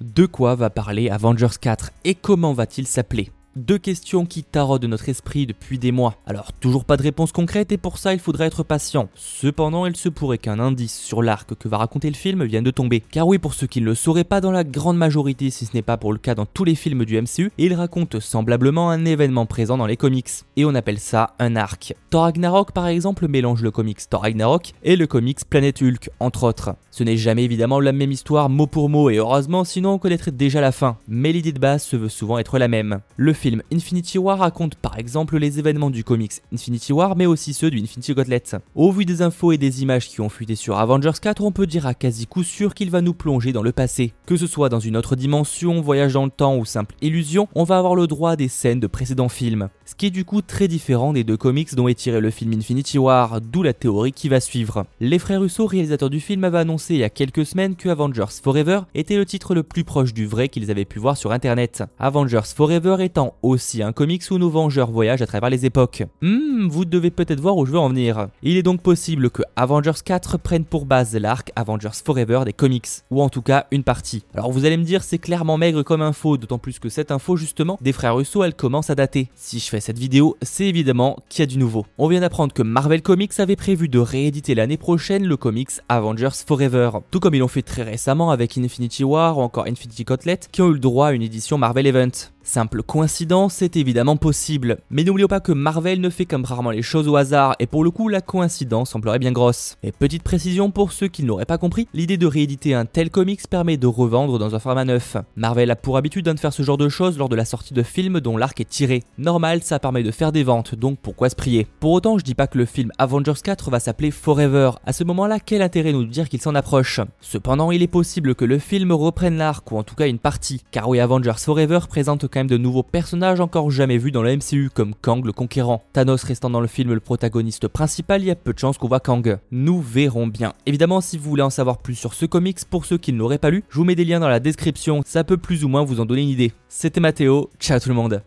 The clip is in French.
De quoi va parler Avengers 4 et comment va-t-il s'appeler deux questions qui taraudent notre esprit depuis des mois. Alors, toujours pas de réponse concrète et pour ça, il faudrait être patient. Cependant, il se pourrait qu'un indice sur l'arc que va raconter le film vienne de tomber. Car oui, pour ceux qui ne le sauraient pas dans la grande majorité, si ce n'est pas pour le cas dans tous les films du MCU, il raconte semblablement un événement présent dans les comics. Et on appelle ça un arc. Thor Ragnarok, par exemple, mélange le comics Thor Ragnarok et le comics Planète Hulk, entre autres. Ce n'est jamais évidemment la même histoire mot pour mot et heureusement, sinon on connaîtrait déjà la fin. Mais l'idée de base se veut souvent être la même. Le film Infinity War raconte par exemple les événements du comics Infinity War, mais aussi ceux du Infinity Gauntlet. Au vu des infos et des images qui ont fuité sur Avengers 4, on peut dire à quasi coup sûr qu'il va nous plonger dans le passé. Que ce soit dans une autre dimension, voyage dans le temps ou simple illusion, on va avoir le droit à des scènes de précédents films. Ce qui est du coup très différent des deux comics dont est tiré le film Infinity War, d'où la théorie qui va suivre. Les frères Russo, réalisateurs du film, avaient annoncé il y a quelques semaines que Avengers Forever était le titre le plus proche du vrai qu'ils avaient pu voir sur internet. Avengers Forever étant aussi un comics où nos Vengeurs voyagent à travers les époques. Hmm, vous devez peut-être voir où je veux en venir. Il est donc possible que Avengers 4 prenne pour base l'arc Avengers Forever des comics, ou en tout cas une partie. Alors vous allez me dire c'est clairement maigre comme info, d'autant plus que cette info justement des frères Russo elle commence à dater. Si je fais cette vidéo, c'est évidemment qu'il y a du nouveau. On vient d'apprendre que Marvel Comics avait prévu de rééditer l'année prochaine le comics Avengers Forever, tout comme ils l'ont fait très récemment avec Infinity War ou encore Infinity Gauntlet qui ont eu le droit à une édition Marvel Event. Simple coïncidence, c'est évidemment possible, mais n'oublions pas que Marvel ne fait comme rarement les choses au hasard, et pour le coup la coïncidence semblerait bien grosse. Et petite précision pour ceux qui n'auraient pas compris, l'idée de rééditer un tel comics permet de revendre dans un format neuf. Marvel a pour habitude de faire ce genre de choses lors de la sortie de films dont l'arc est tiré. Normal, ça permet de faire des ventes, donc pourquoi se prier Pour autant, je dis pas que le film Avengers 4 va s'appeler Forever, à ce moment-là quel intérêt nous dire qu'il s'en approche Cependant, il est possible que le film reprenne l'arc, ou en tout cas une partie, car oui Avengers Forever présente de nouveaux personnages encore jamais vus dans la MCU comme Kang le Conquérant. Thanos restant dans le film le protagoniste principal, il y a peu de chances qu'on voit Kang. Nous verrons bien. Évidemment, si vous voulez en savoir plus sur ce comics, pour ceux qui ne l'auraient pas lu, je vous mets des liens dans la description, ça peut plus ou moins vous en donner une idée. C'était Mathéo, ciao tout le monde